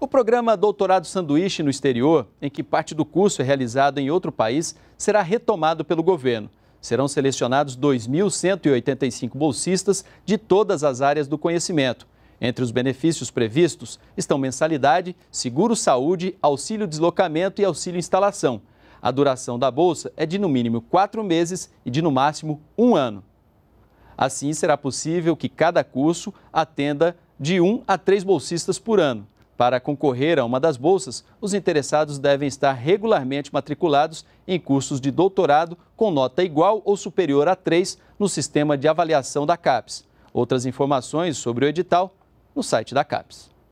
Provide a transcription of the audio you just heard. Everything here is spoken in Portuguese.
O programa Doutorado Sanduíche no Exterior, em que parte do curso é realizado em outro país, será retomado pelo governo. Serão selecionados 2.185 bolsistas de todas as áreas do conhecimento. Entre os benefícios previstos estão mensalidade, seguro-saúde, auxílio-deslocamento e auxílio-instalação. A duração da bolsa é de no mínimo quatro meses e de no máximo um ano. Assim, será possível que cada curso atenda de um a três bolsistas por ano. Para concorrer a uma das bolsas, os interessados devem estar regularmente matriculados em cursos de doutorado com nota igual ou superior a 3 no sistema de avaliação da CAPES. Outras informações sobre o edital no site da CAPES.